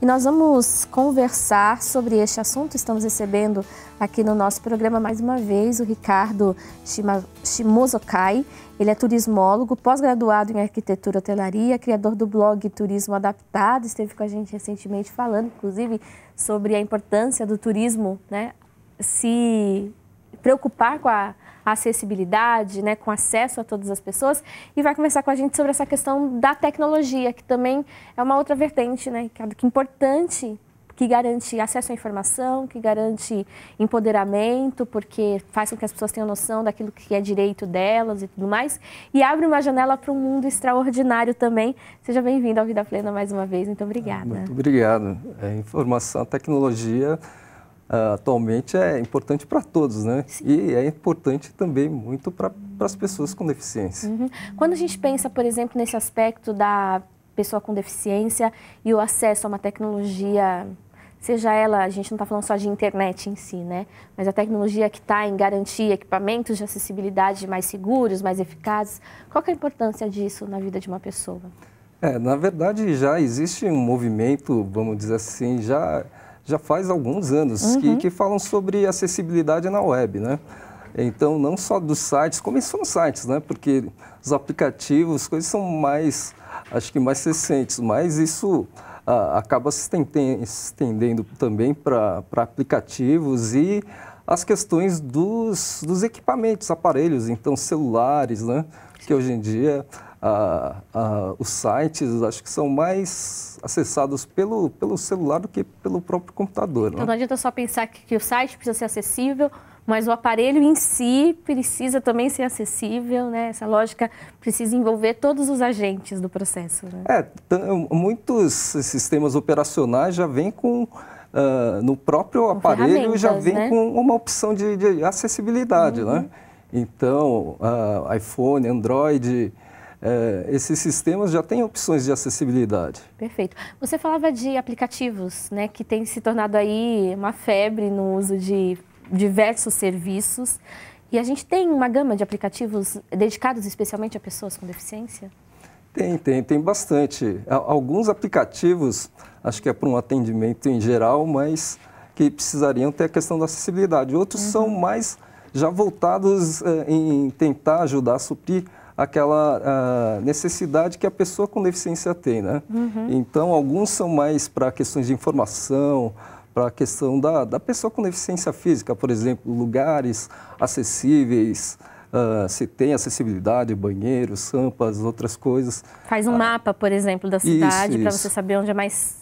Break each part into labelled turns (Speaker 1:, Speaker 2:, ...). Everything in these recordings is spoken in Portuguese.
Speaker 1: E nós vamos conversar sobre este assunto. Estamos recebendo aqui no nosso programa mais uma vez o Ricardo Shima, Shimozokai. Ele é turismólogo, pós-graduado em arquitetura e hotelaria, criador do blog Turismo Adaptado. Esteve com a gente recentemente falando, inclusive, sobre a importância do turismo, né? Se preocupar com a acessibilidade, né, com acesso a todas as pessoas, e vai conversar com a gente sobre essa questão da tecnologia, que também é uma outra vertente, né, que é importante que garante acesso à informação, que garante empoderamento, porque faz com que as pessoas tenham noção daquilo que é direito delas e tudo mais, e abre uma janela para um mundo extraordinário também. Seja bem-vindo ao Vida Plena mais uma vez, muito obrigada. Muito
Speaker 2: obrigado. É, informação, tecnologia uh, atualmente é importante para todos, né? Sim. E é importante também muito para as pessoas com deficiência.
Speaker 1: Uhum. Quando a gente pensa, por exemplo, nesse aspecto da pessoa com deficiência e o acesso a uma tecnologia seja ela, a gente não está falando só de internet em si, né? Mas a tecnologia que está em garantir equipamentos de acessibilidade mais seguros, mais eficazes. Qual é a importância disso na vida de uma pessoa?
Speaker 2: É, na verdade, já existe um movimento, vamos dizer assim, já já faz alguns anos uhum. que, que falam sobre acessibilidade na web, né? Então, não só dos sites, começou nos sites, né? Porque os aplicativos, coisas são mais, acho que mais recentes, mas isso ah, acaba se estendendo também para aplicativos e as questões dos, dos equipamentos, aparelhos, então celulares, né? que hoje em dia ah, ah, os sites acho que são mais acessados pelo, pelo celular do que pelo próprio computador. Né? Então né?
Speaker 1: não adianta só pensar que, que o site precisa ser acessível, mas o aparelho em si precisa também ser acessível, né? Essa lógica precisa envolver todos os agentes do processo. Né?
Speaker 2: É, muitos sistemas operacionais já vêm com uh, no próprio com aparelho já vem né? com
Speaker 1: uma opção de,
Speaker 2: de acessibilidade, né? uhum. né? Então, uh, iPhone, Android, é, esses sistemas já têm opções de acessibilidade.
Speaker 1: Perfeito. Você falava de aplicativos, né, que tem se tornado aí uma febre no uso de diversos serviços. E a gente tem uma gama de aplicativos dedicados especialmente a pessoas com deficiência?
Speaker 2: Tem, tem, tem bastante. Alguns aplicativos, acho que é para um atendimento em geral, mas que precisariam ter a questão da acessibilidade. Outros uhum. são mais já voltados eh, em tentar ajudar a suprir aquela ah, necessidade que a pessoa com deficiência tem, né? Uhum. Então, alguns são mais para questões de informação, para a questão da, da pessoa com deficiência física, por exemplo, lugares acessíveis, Uh, se tem acessibilidade, banheiros, rampas, outras coisas.
Speaker 1: Faz um ah, mapa, por exemplo, da cidade para você saber onde é mais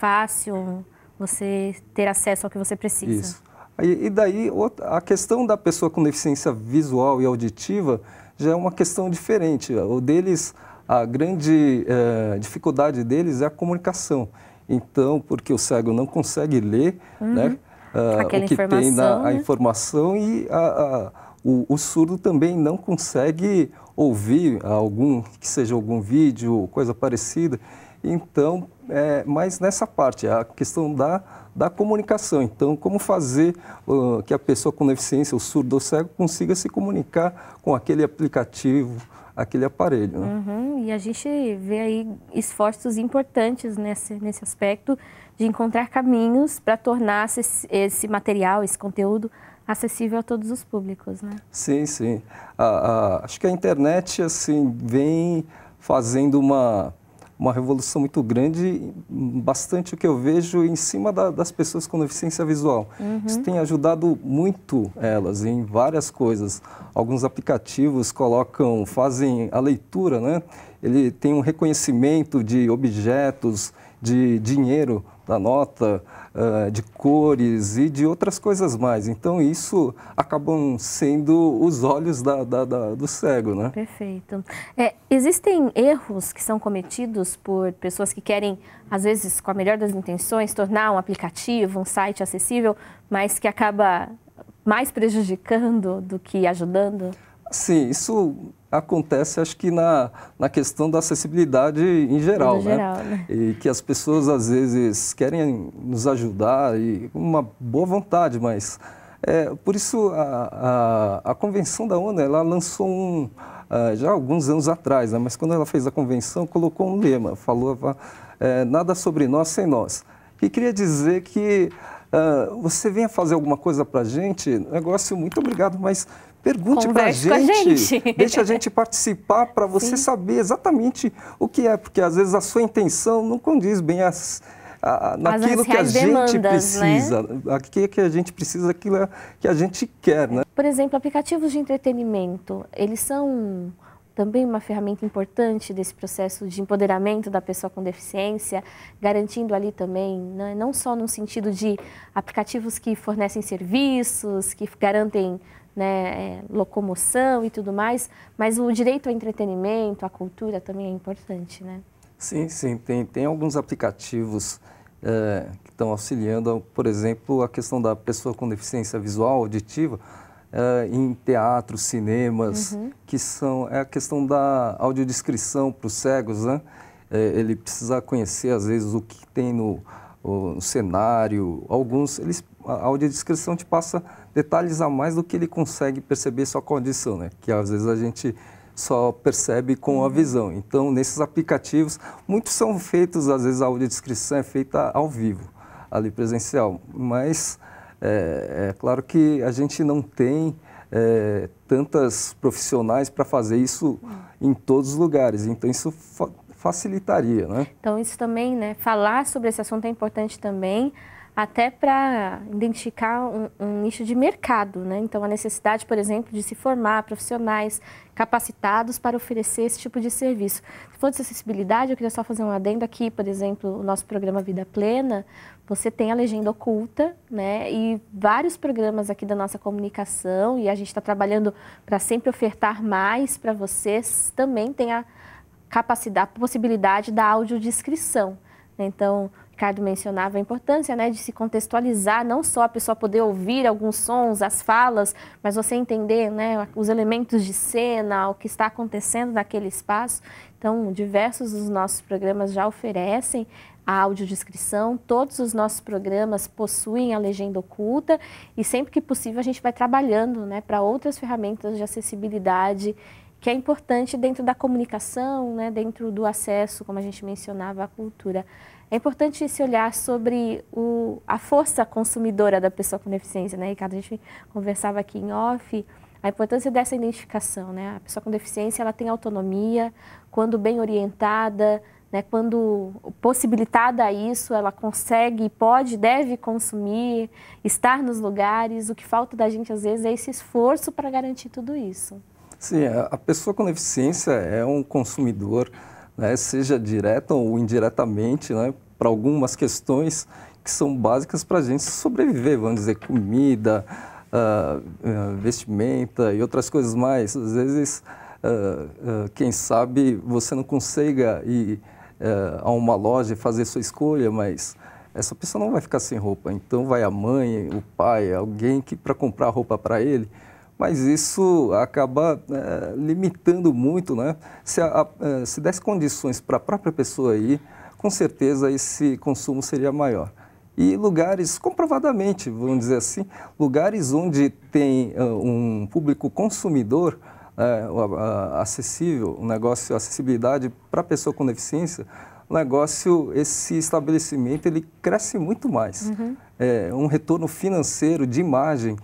Speaker 1: fácil você ter acesso ao que você precisa. Isso.
Speaker 2: E, daí a questão da pessoa com deficiência visual e auditiva já é uma questão diferente. O deles, a grande eh, dificuldade deles é a comunicação. Então, porque o cego não consegue ler, uhum. né? Uh, o que tem na né? a informação e a, a, o, o, surdo também não consegue ouvir algum que seja algum vídeo coisa parecida então, é, mas nessa parte, a questão da, da comunicação. Então, como fazer uh, que a pessoa com deficiência, o surdo ou cego, consiga se comunicar com aquele aplicativo, aquele aparelho. Né?
Speaker 1: Uhum, e a gente vê aí esforços importantes nesse, nesse aspecto de encontrar caminhos para tornar esse, esse material, esse conteúdo acessível a todos os públicos, né?
Speaker 2: Sim, sim. A, a, acho que a internet assim vem fazendo uma uma revolução muito grande, bastante o que eu vejo em cima da, das pessoas com deficiência visual. Uhum. Isso tem ajudado muito elas em várias coisas. Alguns aplicativos colocam, fazem a leitura, né? Ele tem um reconhecimento de objetos, de dinheiro da nota, uh, de cores e de outras coisas mais. Então, isso acabam sendo os olhos da, da, da, do cego, né?
Speaker 1: Perfeito. É, existem erros que são cometidos por pessoas que querem, às vezes, com a melhor das intenções, tornar um aplicativo, um site acessível, mas que acaba mais prejudicando do que ajudando?
Speaker 2: Sim, isso acontece, acho que na, na questão da acessibilidade em geral, né? geral né? E que as pessoas às vezes querem nos ajudar e uma boa vontade, mas é, por isso a, a, a, convenção da ONU ela lançou um uh, já alguns anos atrás, né? mas quando ela fez a convenção colocou um lema, falou é, nada sobre nós sem nós, que queria dizer que Uh, você venha fazer alguma coisa para a gente, negócio muito obrigado, mas pergunte para a gente, deixa a gente participar para você Sim. saber exatamente o que é, porque às vezes a sua intenção não condiz bem as, a, naquilo que a gente demandas, né? precisa, né? aquilo é que a gente precisa, aquilo é que a gente quer, né?
Speaker 1: Por exemplo, aplicativos de entretenimento, eles são também uma ferramenta importante desse processo de empoderamento da pessoa com deficiência, garantindo ali também, né, não só no sentido de aplicativos que fornecem serviços, que garantem né, é, locomoção e tudo mais, mas o direito ao entretenimento, à cultura também é importante, né?
Speaker 2: Sim, sim, tem, tem alguns aplicativos é, que estão auxiliando, por exemplo, a questão da pessoa com deficiência visual, auditiva, eh, em teatros, cinemas, uhum. que são é a questão da audiodescrição para os cegos, né? É, ele precisa conhecer às vezes o que tem no, no cenário. Alguns eles a audiodescrição te passa detalhes a mais do que ele consegue perceber só com a audição, né? Que às vezes a gente só percebe com a uhum. visão. Então, nesses aplicativos, muitos são feitos, às vezes a audiodescrição é feita ao vivo, ali presencial, mas é, é claro que a gente não tem é, tantas profissionais para fazer isso em todos os lugares, então isso fa facilitaria, né?
Speaker 1: Então isso também, né? Falar sobre esse assunto é importante também até para identificar um, um, nicho de mercado, né? Então, a necessidade, por exemplo, de se formar profissionais capacitados para oferecer esse tipo de serviço. Se for de acessibilidade, eu queria só fazer um adendo aqui, por exemplo, o nosso programa Vida Plena, você tem a legenda oculta, né? E vários programas aqui da nossa comunicação, e a gente está trabalhando para sempre ofertar mais para vocês, também tem a capacidade, a possibilidade da audiodescrição. Né? Então, Ricardo mencionava a importância né, de se contextualizar, não só a pessoa poder ouvir alguns sons, as falas, mas você entender né, os elementos de cena, o que está acontecendo naquele espaço. Então, diversos dos nossos programas já oferecem a audiodescrição, todos os nossos programas possuem a legenda oculta e sempre que possível a gente vai trabalhando né, para outras ferramentas de acessibilidade que é importante dentro da comunicação, né, dentro do acesso, como a gente mencionava, à cultura. É importante esse olhar sobre o, a força consumidora da pessoa com deficiência, né, Ricardo? A gente conversava aqui em off a importância dessa identificação, né? A pessoa com deficiência, ela tem autonomia, quando bem orientada, né, quando possibilitada a isso, ela consegue, pode, deve consumir, estar nos lugares. O que falta da gente, às vezes, é esse esforço para garantir tudo isso.
Speaker 2: Sim, a pessoa com deficiência é um consumidor, né, seja direta ou indiretamente, né, para algumas questões que são básicas para a gente sobreviver, vamos dizer, comida, uh, vestimenta e outras coisas mais. Às vezes, uh, uh, quem sabe você não consiga ir eh, a uma loja e fazer sua escolha, mas essa pessoa não vai ficar sem roupa. Então vai a mãe, o pai, alguém que para comprar roupa para ele mas isso acaba é, limitando muito, né? Se, a, a, é, se desse condições para a própria pessoa aí, com certeza esse consumo seria maior. E lugares, comprovadamente, vamos dizer assim, lugares onde tem uh, um público consumidor uh, acessível, um negócio, acessibilidade para pessoa com deficiência, o negócio, esse estabelecimento, ele cresce muito mais. Uhum. É, um retorno financeiro de imagem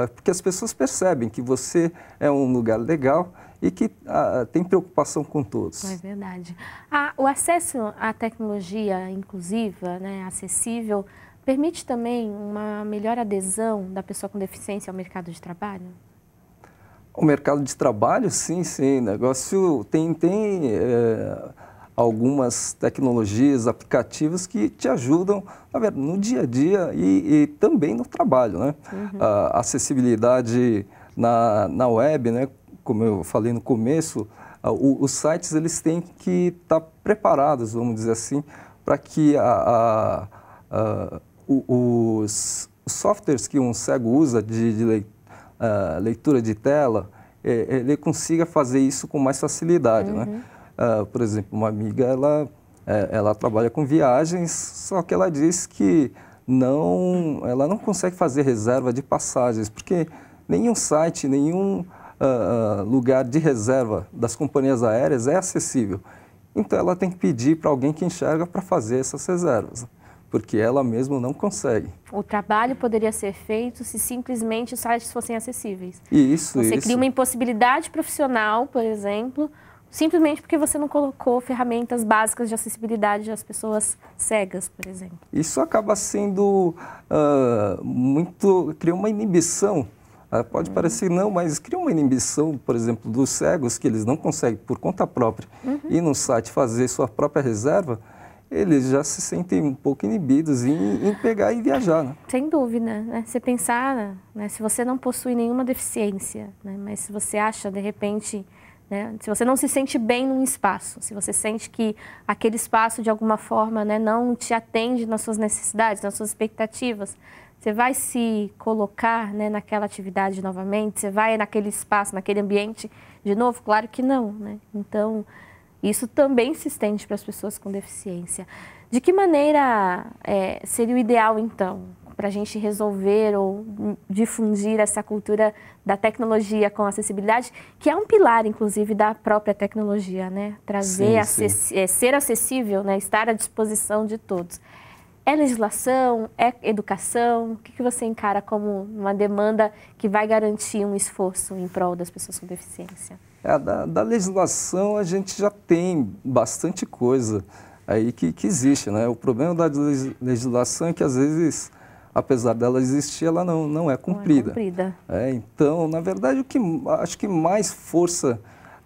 Speaker 2: ah, porque as pessoas percebem que você é um lugar legal e que ah, tem preocupação com todos. É
Speaker 1: verdade. Ah, o acesso à tecnologia inclusiva, né, acessível, permite também uma melhor adesão da pessoa com deficiência ao mercado de trabalho?
Speaker 2: O mercado de trabalho, sim, sim. Negócio tem, tem é algumas tecnologias, aplicativos que te ajudam ver, no dia a dia e, e também no trabalho. Né? Uhum. A acessibilidade na, na web, né? como eu falei no começo, o, os sites eles têm que estar tá preparados, vamos dizer assim, para que a, a, a, os softwares que um cego usa de, de leit, ah, leitura de tela, é, ele consiga fazer isso com mais facilidade. Né? Uhum. Né? Uh, por exemplo, uma amiga, ela, é, ela trabalha com viagens, só que ela diz que não, ela não consegue fazer reserva de passagens, porque nenhum site, nenhum uh, lugar de reserva das companhias aéreas é acessível. Então ela tem que pedir para alguém que enxerga para fazer essas reservas, porque ela mesma não consegue.
Speaker 1: O trabalho poderia ser feito se simplesmente os sites fossem acessíveis.
Speaker 2: Isso, Você isso. cria uma
Speaker 1: impossibilidade profissional, por exemplo, simplesmente porque você não colocou ferramentas básicas de acessibilidade às pessoas cegas, por exemplo.
Speaker 2: Isso acaba sendo uh, muito. cria uma inibição. Ah, pode uhum. parecer não, mas cria uma inibição, por exemplo, dos cegos que eles não conseguem, por conta própria, uhum. ir no site fazer sua própria reserva, eles já se sentem um pouco inibidos em, em pegar e viajar. Né?
Speaker 1: Sem dúvida. Né? Se pensar, né, se você não possui nenhuma deficiência, né, mas se você acha, de repente, né? Se você não se sente bem num espaço, se você sente que aquele espaço de alguma forma né, não te atende nas suas necessidades, nas suas expectativas, você vai se colocar né, naquela atividade novamente? Você vai naquele espaço, naquele ambiente de novo? Claro que não. Né? Então, isso também se estende para as pessoas com deficiência. De que maneira é, seria o ideal, então, para a gente resolver ou difundir essa cultura da tecnologia com acessibilidade, que é um pilar, inclusive, da própria tecnologia, né? Trazer, sim, sim. É, ser acessível, né? estar à disposição de todos. É legislação? É educação? O que, que você encara como uma demanda que vai garantir um esforço em prol das pessoas com deficiência?
Speaker 2: É, da, da legislação a gente já tem bastante coisa aí que, que existe, né? O problema da legislação é que às vezes apesar dela existir, ela não, não é cumprida. Não é cumprida. É, então, na verdade, o que acho que mais força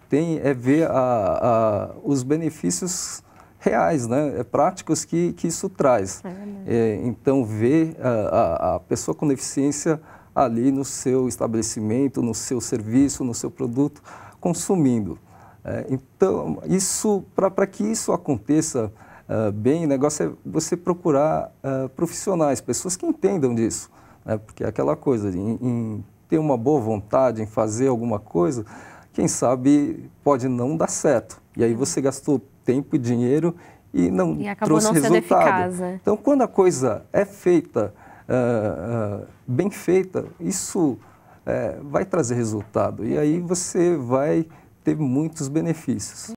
Speaker 2: tem é ver a, a, os benefícios reais, né? É práticos que, que isso traz. É, é então, ver a, a, pessoa com deficiência ali no seu estabelecimento, no seu serviço, no seu produto, consumindo. É, então, isso para que isso aconteça, uh, bem, o negócio é você procurar uh, profissionais, pessoas que entendam disso. Né? Porque é aquela coisa, em, em ter uma boa vontade, em fazer alguma coisa, quem sabe pode não dar certo. E aí você gastou tempo e dinheiro e não e acabou trouxe não resultado. Eficaz, né? Então, quando a coisa é feita, uh, uh, bem feita, isso uh, vai trazer resultado. E aí você vai ter muitos benefícios.